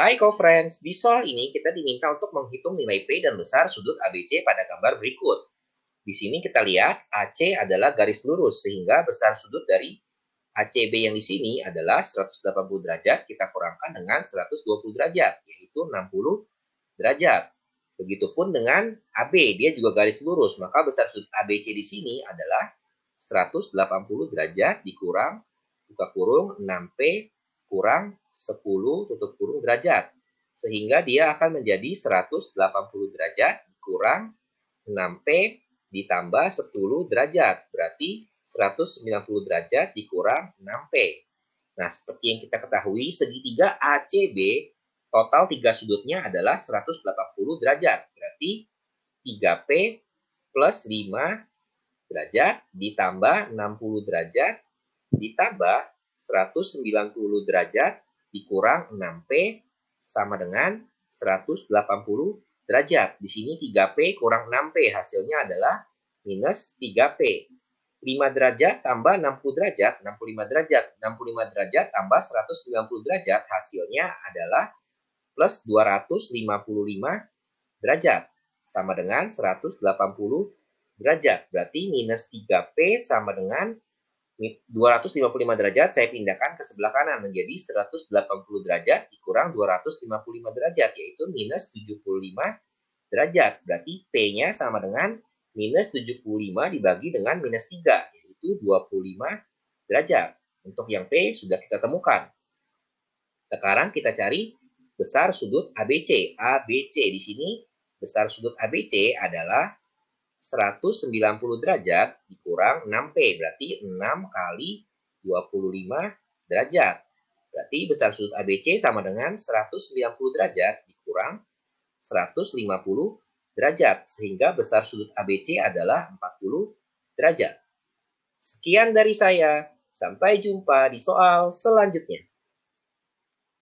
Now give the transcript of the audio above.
Hai co-friends, di soal ini kita diminta untuk menghitung nilai P dan besar sudut ABC pada gambar berikut. Di sini kita lihat AC adalah garis lurus sehingga besar sudut dari ACB yang di sini adalah 180 derajat kita kurangkan dengan 120 derajat yaitu 60 derajat. Begitupun dengan AB, dia juga garis lurus, maka besar sudut ABC di sini adalah 180 derajat dikurang buka kurung 6P kurang 10 tutup kurung derajat. Sehingga dia akan menjadi 180 derajat kurang 6 p ditambah 10 derajat. Berarti 190 derajat dikurang 6P. Nah, seperti yang kita ketahui, segitiga ACB total tiga sudutnya adalah 180 derajat. Berarti 3P plus 5 derajat ditambah 60 derajat ditambah 190 derajat dikurang 6P sama dengan 180 derajat. Di sini 3P kurang 6P hasilnya adalah minus 3P. 5 derajat tambah 60 derajat, 65 derajat, 65 derajat tambah 190 derajat hasilnya adalah plus 255 derajat sama dengan 180 derajat. Berarti minus 3P sama dengan 255 derajat saya pindahkan ke sebelah kanan menjadi 180 derajat dikurang 255 derajat yaitu minus 75 derajat. Berarti P-nya sama dengan minus 75 dibagi dengan minus 3 yaitu 25 derajat. Untuk yang P sudah kita temukan. Sekarang kita cari besar sudut ABC. ABC di sini besar sudut ABC adalah 190 derajat dikurang 6P, berarti 6 kali 25 derajat. Berarti besar sudut ABC sama dengan 190 derajat dikurang 150 derajat, sehingga besar sudut ABC adalah 40 derajat. Sekian dari saya, sampai jumpa di soal selanjutnya.